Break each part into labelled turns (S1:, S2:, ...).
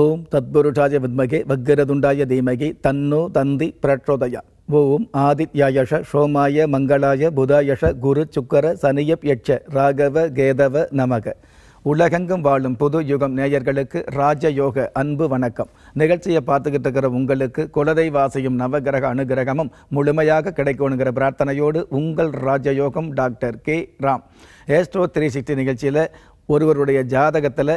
S1: ஓம் தத்புருஷாய வித்மகே வக்ரதுண்டாய தீமகி தன்னோ தந்தி பிரச்சோதயா ஓம் ஆதித்யாயஷ சோமாய மங்களாய புதாயஷ குரு சுக்கர சனியப் யட்ச ராகவ கேதவ நமக உலகெங்கும் வாழும் புது யுகம் நேயர்களுக்கு ராஜயோக அன்பு வணக்கம் நிகழ்ச்சியை பார்த்துக்கிட்டு இருக்கிற உங்களுக்கு குலதெய்வாசையும் நவகிரக அனுகிரகமும் முழுமையாக கிடைக்கணுங்கிற பிரார்த்தனையோடு உங்கள் ராஜயோகம் doctor K Ram astro three sixty நிகழ்ச்சியில் ஒருவருடைய ஜாதகத்தில்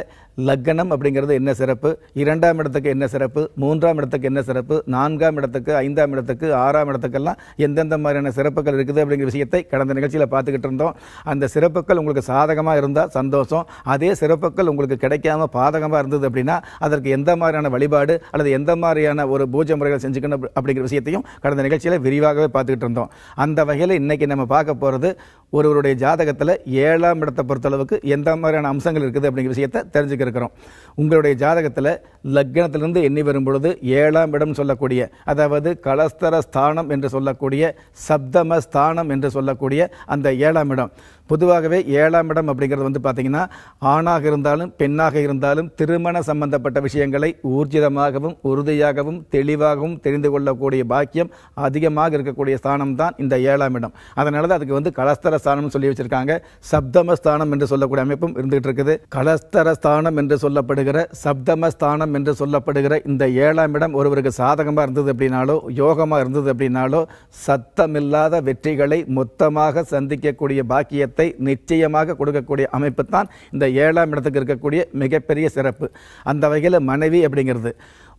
S1: லக்கணம் அப்படிங்கிறது என்ன சிறப்பு இரண்டாம் இடத்துக்கு என்ன சிறப்பு மூன்றாம் இடத்துக்கு என்ன சிறப்பு நான்காம் இடத்துக்கு ஐந்தாம் இடத்துக்கு ஆறாம் இடத்துக்கெல்லாம் எந்தெந்த மாதிரியான சிறப்புகள் இருக்குது அப்படிங்கிற விஷயத்தை கடந்த நிகழ்ச்சியில் பார்த்துக்கிட்டு இருந்தோம் அந்த சிறப்புகள் உங்களுக்கு சாதகமாக இருந்தால் சந்தோஷம் அதே சிறப்புகள் உங்களுக்கு கிடைக்காம பாதகமாக இருந்தது அப்படின்னா அதற்கு எந்த மாதிரியான வழிபாடு அல்லது எந்த மாதிரியான ஒரு பூஜை முறைகள் செஞ்சுக்கணும் அப்படிங்கிற விஷயத்தையும் கடந்த நிகழ்ச்சியில் விரிவாகவே பார்த்துக்கிட்டு இருந்தோம் அந்த வகையில் இன்றைக்கி நம்ம பார்க்க போகிறது ஒருவருடைய ஜாதகத்தில் ஏழாம் இடத்தை பொறுத்தளவுக்கு எந்த மாதிரியான அம்சங்கள் இருக்குது அப்படிங்கிற விஷயத்தை தெரிஞ்சுக்க இருக்கிறோம் உங்களுடைய ஜாதகத்தில் லக்னத்திலிருந்து எண்ணி வரும்பொழுது ஏழாம் இடம் சொல்லக்கூடிய அதாவது கலஸ்தர ஸ்தானம் என்று சொல்லக்கூடிய சப்தம ஸ்தானம் என்று சொல்லக்கூடிய அந்த ஏழாம் இடம் பொதுவாகவே ஏழாம் இடம் அப்படிங்கிறது வந்து பார்த்திங்கன்னா ஆணாக இருந்தாலும் பெண்ணாக இருந்தாலும் திருமண சம்பந்தப்பட்ட விஷயங்களை ஊர்ஜிதமாகவும் உறுதியாகவும் தெளிவாகவும் தெரிந்து கொள்ளக்கூடிய பாக்கியம் அதிகமாக இருக்கக்கூடிய ஸ்தானம் தான் இந்த ஏழாம் இடம் அதனால தான் அதுக்கு வந்து கலஸ்தர ஸ்தானம்னு சொல்லி வச்சுருக்காங்க சப்தம ஸ்தானம் என்று சொல்லக்கூடிய அமைப்பும் இருந்துகிட்டு இருக்குது கலஸ்தர ஸ்தானம் ஸ்தானம் என்று சொல்லப்படுகிற சப்தம ஸ்தானம் என்று சொல்லப்படுகிற இந்த ஏழாம் இடம் ஒருவருக்கு சாதகமாக இருந்தது அப்படின்னாலோ யோகமாக இருந்தது அப்படின்னாலோ சத்தமில்லாத வெற்றிகளை மொத்தமாக சந்திக்கக்கூடிய பாக்கியத்தை நிச்சயமாக கொடுக்கக்கூடிய அமைப்பு தான் இந்த ஏழாம் இடத்துக்கு இருக்கக்கூடிய மிகப்பெரிய சிறப்பு அந்த வகையில் மனைவி அப்படிங்கிறது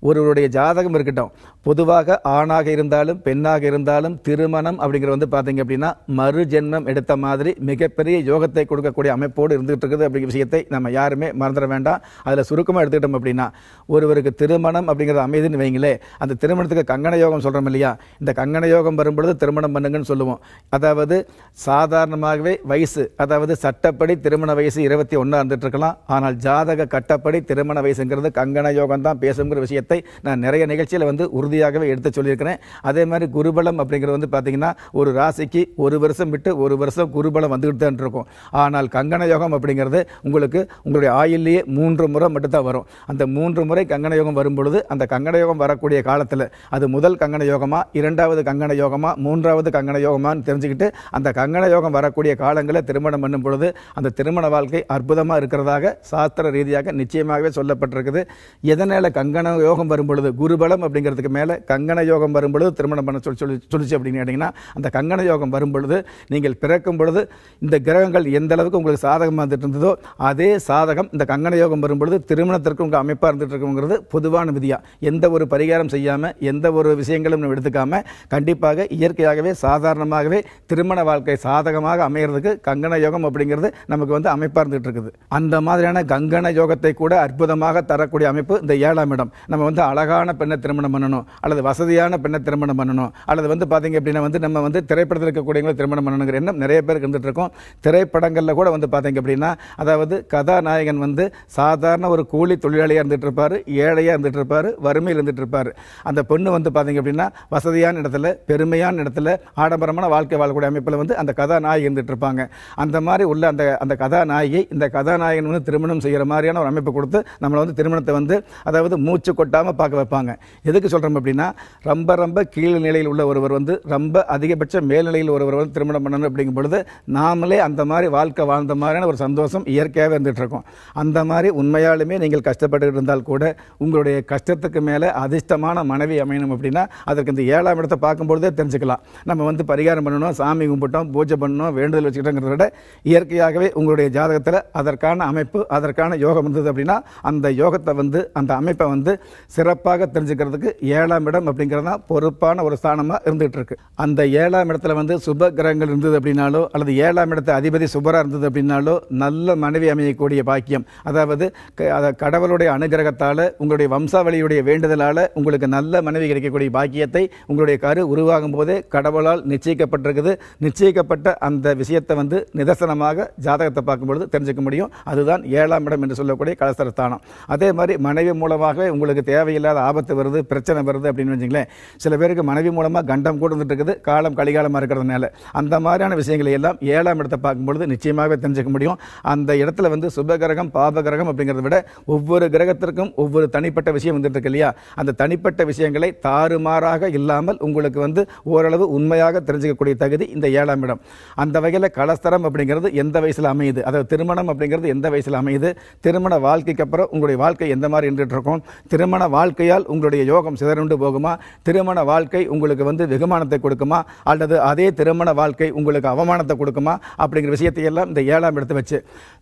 S1: ஒருவருடைய ஜாதகம் இருக்கட்டும் பொதுவாக ஆணாக இருந்தாலும் பெண்ணாக இருந்தாலும் திருமணம் அப்படிங்கிற வந்து பார்த்தீங்க அப்படின்னா மறு ஜென்மம் எடுத்த மாதிரி மிகப்பெரிய யோகத்தை கொடுக்கக்கூடிய அமைப்போடு இருந்துகிட்டு இருக்குது அப்படிங்கிற விஷயத்தை நம்ம யாருமே மறந்துட வேண்டாம் அதில் சுருக்கமாக எடுத்துக்கிட்டோம் அப்படின்னா ஒருவருக்கு திருமணம் அப்படிங்கிறது அமைதுன்னு வைங்களே அந்த திருமணத்துக்கு கங்கண யோகம் சொல்கிறோம் இல்லையா இந்த கங்கண யோகம் வரும்பொழுது திருமணம் பண்ணுங்கன்னு சொல்லுவோம் அதாவது சாதாரணமாகவே வயசு அதாவது சட்டப்படி திருமண வயசு இருபத்தி ஒன்றா இருந்துகிட்ருக்கலாம் இருக்கலாம் ஆனால் ஜாதக கட்டப்படி திருமண வயசுங்கிறது கங்கண யோகம் தான் பேசுங்கிற விஷயத்தை விஷயத்தை நான் நிறைய நிகழ்ச்சியில் வந்து உறுதியாகவே எடுத்து சொல்லியிருக்கிறேன் அதே மாதிரி குருபலம் அப்படிங்கிறது வந்து பார்த்திங்கன்னா ஒரு ராசிக்கு ஒரு வருஷம் விட்டு ஒரு வருஷம் குருபலம் வந்துக்கிட்டு தான் இருக்கும் ஆனால் கங்கண யோகம் அப்படிங்கிறது உங்களுக்கு உங்களுடைய ஆயிலேயே மூன்று முறை மட்டும்தான் வரும் அந்த மூன்று முறை கங்கண யோகம் வரும்பொழுது அந்த கங்கண யோகம் வரக்கூடிய காலத்தில் அது முதல் கங்கண யோகமா இரண்டாவது கங்கண யோகமா மூன்றாவது கங்கண யோகமான்னு தெரிஞ்சுக்கிட்டு அந்த கங்கண யோகம் வரக்கூடிய காலங்களில் திருமணம் பண்ணும் பொழுது அந்த திருமண வாழ்க்கை அற்புதமாக இருக்கிறதாக சாஸ்திர ரீதியாக நிச்சயமாகவே சொல்லப்பட்டிருக்குது எதனால் கங்கண யோகம் யோகம் வரும்பொழுது குருபலம் அப்படிங்கிறதுக்கு மேலே கங்கண யோகம் வரும்பொழுது திருமணம் பண்ண சொல்லி சொல்லி சொல்லிச்சு அப்படின்னு கேட்டிங்கன்னா அந்த கங்கண யோகம் வரும்பொழுது நீங்கள் பிறக்கும் பொழுது இந்த கிரகங்கள் எந்த அளவுக்கு உங்களுக்கு சாதகமாக இருந்துட்டு இருந்ததோ அதே சாதகம் இந்த கங்கண யோகம் வரும்பொழுது திருமணத்திற்கு உங்கள் அமைப்பாக இருந்துட்டு இருக்குங்கிறது பொதுவான விதியாக எந்த ஒரு பரிகாரம் செய்யாமல் எந்த ஒரு விஷயங்களும் நம்ம எடுத்துக்காமல் கண்டிப்பாக இயற்கையாகவே சாதாரணமாகவே திருமண வாழ்க்கை சாதகமாக அமைகிறதுக்கு கங்கண யோகம் அப்படிங்கிறது நமக்கு வந்து அமைப்பாக இருந்துகிட்டு இருக்குது அந்த மாதிரியான கங்கண யோகத்தை கூட அற்புதமாக தரக்கூடிய அமைப்பு இந்த ஏழாம் இடம் நம்ம வந்து அழகான பெண்ணை திருமணம் பண்ணணும் அல்லது வசதியான பெண்ணை திருமணம் பண்ணணும் அல்லது வந்து பார்த்திங்க அப்படின்னா வந்து நம்ம வந்து திரைப்படத்தில் இருக்கக்கூடியவங்களை திருமணம் பண்ணணுங்கிற எண்ணம் நிறைய பேருக்கு இருந்துகிட்டு இருக்கோம் திரைப்படங்களில் கூட வந்து பார்த்திங்க அப்படின்னா அதாவது கதாநாயகன் வந்து சாதாரண ஒரு கூலி தொழிலாளியாக இருந்துகிட்டு இருப்பார் ஏழையாக இருந்துகிட்டு இருப்பார் வறுமையில் இருந்துகிட்டு இருப்பார் அந்த பொண்ணு வந்து பார்த்திங்க அப்படின்னா வசதியான இடத்துல பெருமையான இடத்துல ஆடம்பரமான வாழ்க்கை வாழக்கூடிய அமைப்பில் வந்து அந்த கதாநாயகி இருந்துகிட்டு இருப்பாங்க அந்த மாதிரி உள்ள அந்த அந்த கதாநாயகி இந்த கதாநாயகன் வந்து திருமணம் செய்கிற மாதிரியான ஒரு அமைப்பு கொடுத்து நம்மளை வந்து திருமணத்தை வந்து அதாவது மூச்சு கொட்ட விடாமல் பார்க்க வைப்பாங்க எதுக்கு சொல்கிறோம் அப்படின்னா ரொம்ப ரொம்ப கீழ் நிலையில் உள்ள ஒருவர் வந்து ரொம்ப அதிகபட்ச மேல்நிலையில் ஒருவர் வந்து திருமணம் பண்ணணும் அப்படிங்கும் பொழுது நாமளே அந்த மாதிரி வாழ்க்கை வாழ்ந்த மாதிரியான ஒரு சந்தோஷம் இயற்கையாக இருந்துகிட்ருக்கோம் அந்த மாதிரி உண்மையாலுமே நீங்கள் கஷ்டப்பட்டு இருந்தால் கூட உங்களுடைய கஷ்டத்துக்கு மேலே அதிர்ஷ்டமான மனைவி அமையணும் அப்படின்னா அதற்கு இந்த ஏழாம் இடத்தை பார்க்கும்பொழுதே தெரிஞ்சுக்கலாம் நம்ம வந்து பரிகாரம் பண்ணணும் சாமி கும்பிட்டோம் பூஜை பண்ணணும் வேண்டுதல் வச்சுக்கிட்டோங்கிறத விட இயற்கையாகவே உங்களுடைய ஜாதகத்தில் அதற்கான அமைப்பு அதற்கான யோகம் இருந்தது அப்படின்னா அந்த யோகத்தை வந்து அந்த அமைப்பை வந்து சிறப்பாக தெரிஞ்சுக்கிறதுக்கு ஏழாம் இடம் அப்படிங்கிறது தான் பொறுப்பான ஒரு ஸ்தானமாக இருந்துகிட்டு இருக்கு அந்த ஏழாம் இடத்துல வந்து சுப கிரகங்கள் இருந்தது அப்படின்னாலோ அல்லது ஏழாம் இடத்த அதிபதி சுபராக இருந்தது அப்படின்னாலோ நல்ல மனைவி அமையக்கூடிய பாக்கியம் அதாவது கடவுளுடைய அனுகிரகத்தால் உங்களுடைய வம்சாவளியுடைய வேண்டுதலால் உங்களுக்கு நல்ல மனைவி கிடைக்கக்கூடிய பாக்கியத்தை உங்களுடைய கரு உருவாகும் போதே கடவுளால் நிச்சயிக்கப்பட்டிருக்குது நிச்சயிக்கப்பட்ட அந்த விஷயத்தை வந்து நிதர்சனமாக ஜாதகத்தை பார்க்கும்பொழுது தெரிஞ்சுக்க முடியும் அதுதான் ஏழாம் இடம் என்று சொல்லக்கூடிய கலசரஸ்தானம் அதே மாதிரி மனைவி மூலமாகவே உங்களுக்கு தேவையில்லாத ஆபத்து வருது பிரச்சனை வருது அப்படின்னு வச்சுங்களேன் சில பேருக்கு மனைவி மூலமாக கண்டம் கூட வந்துட்டு இருக்குது காலம் கலிகாலமாக இருக்கிறதுனால அந்த மாதிரியான விஷயங்களை எல்லாம் ஏழாம் இடத்தை பார்க்கும்பொழுது நிச்சயமாகவே தெரிஞ்சுக்க முடியும் அந்த இடத்துல வந்து சுபகிரகம் பாபகிரகம் அப்படிங்கிறத விட ஒவ்வொரு கிரகத்திற்கும் ஒவ்வொரு தனிப்பட்ட விஷயம் வந்துட்டு இருக்கு இல்லையா அந்த தனிப்பட்ட விஷயங்களை தாறுமாறாக இல்லாமல் உங்களுக்கு வந்து ஓரளவு உண்மையாக தெரிஞ்சுக்கக்கூடிய தகுதி இந்த ஏழாம் இடம் அந்த வகையில் கலஸ்தரம் அப்படிங்கிறது எந்த வயசில் அமையுது அதாவது திருமணம் அப்படிங்கிறது எந்த வயசில் அமையுது திருமண வாழ்க்கைக்கு அப்புறம் உங்களுடைய வாழ்க்கை எந்த மாதிரி இருந்துட்டு இருக்கும் திருமண திருமண வாழ்க்கையால் உங்களுடைய யோகம் சிதறண்டு போகுமா திருமண வாழ்க்கை உங்களுக்கு வந்து வெகுமானத்தை கொடுக்குமா அல்லது அதே திருமண வாழ்க்கை உங்களுக்கு அவமானத்தை கொடுக்குமா அப்படிங்கிற விஷயத்தையெல்லாம் இந்த ஏழாம் இடத்தை வச்சு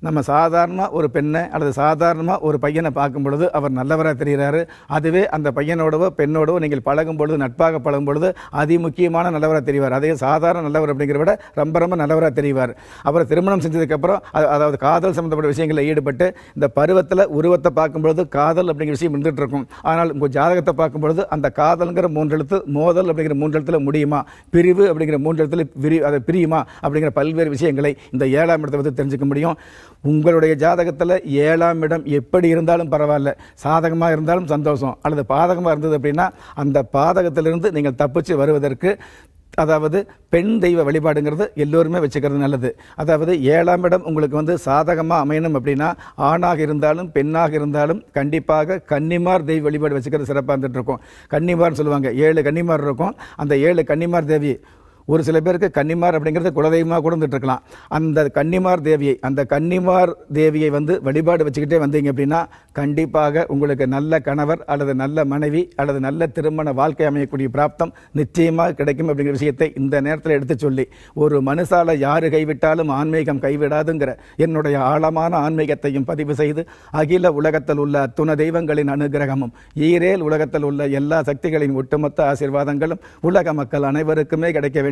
S1: நம்ம சாதாரணமாக ஒரு பெண்ணை அல்லது சாதாரணமாக ஒரு பையனை பார்க்கும் பொழுது அவர் நல்லவராக தெரிகிறாரு அதுவே அந்த பையனோடவோ பெண்ணோடவோ நீங்கள் பழகும் பொழுது நட்பாக பழகும் பொழுது அதி முக்கியமான நல்லவராக தெரிவார் அதே சாதாரண நல்லவர் அப்படிங்கிற விட ரொம்ப ரொம்ப நல்லவராக தெரிவார் அப்புறம் திருமணம் செஞ்சதுக்கப்புறம் அதாவது காதல் சம்மந்தப்பட்ட விஷயங்களில் ஈடுபட்டு இந்த பருவத்தில் உருவத்தை பார்க்கும்பொழுது காதல் அப்படிங்கிற விஷயம் இருந்துகிட்டு இருக்கும் ஆனால் உங்கள் ஜாதகத்தை பார்க்கும் பொழுது அந்த காதலுங்கிற மூன்றெழுத்து மோதல் அப்படிங்கிற மூன்றெழுத்தில் முடியுமா பிரிவு அப்படிங்கிற மூன்றெழுத்தில் விரி அதை பிரியுமா அப்படிங்கிற பல்வேறு விஷயங்களை இந்த ஏழாம் இடத்தை பற்றி தெரிஞ்சுக்க முடியும் உங்களுடைய ஜாதகத்தில் ஏழாம் இடம் எப்படி இருந்தாலும் பரவாயில்ல சாதகமாக இருந்தாலும் சந்தோஷம் அல்லது பாதகமாக இருந்தது அப்படின்னா அந்த பாதகத்திலிருந்து நீங்கள் தப்பிச்சு வருவதற்கு அதாவது பெண் தெய்வ வழிபாடுங்கிறது எல்லோருமே வச்சுக்கிறது நல்லது அதாவது ஏழாம் இடம் உங்களுக்கு வந்து சாதகமாக அமையணும் அப்படின்னா ஆணாக இருந்தாலும் பெண்ணாக இருந்தாலும் கண்டிப்பாக கன்னிமார் தெய்வ வழிபாடு வச்சுக்கிறது சிறப்பாக இருக்கும் கன்னிமார்னு சொல்லுவாங்க ஏழு கன்னிமார் இருக்கும் அந்த ஏழு கன்னிமார் தேவி ஒரு சில பேருக்கு கன்னிமார் அப்படிங்கிறது குலதெய்வமாக கூட வந்துட்டுருக்கலாம் அந்த கன்னிமார் தேவியை அந்த கன்னிமார் தேவியை வந்து வழிபாடு வச்சுக்கிட்டே வந்தீங்க அப்படின்னா கண்டிப்பாக உங்களுக்கு நல்ல கணவர் அல்லது நல்ல மனைவி அல்லது நல்ல திருமண வாழ்க்கை அமையக்கூடிய பிராப்தம் நிச்சயமாக கிடைக்கும் அப்படிங்கிற விஷயத்தை இந்த நேரத்தில் எடுத்து சொல்லி ஒரு மனுஷால யார் கைவிட்டாலும் ஆன்மீகம் கைவிடாதுங்கிற என்னுடைய ஆழமான ஆன்மீகத்தையும் பதிவு செய்து அகில உலகத்தில் உள்ள துண தெய்வங்களின் அனுகிரகமும் ஈரேல் உலகத்தில் உள்ள எல்லா சக்திகளின் ஒட்டுமொத்த ஆசீர்வாதங்களும் உலக மக்கள் அனைவருக்குமே கிடைக்க வேண்டும்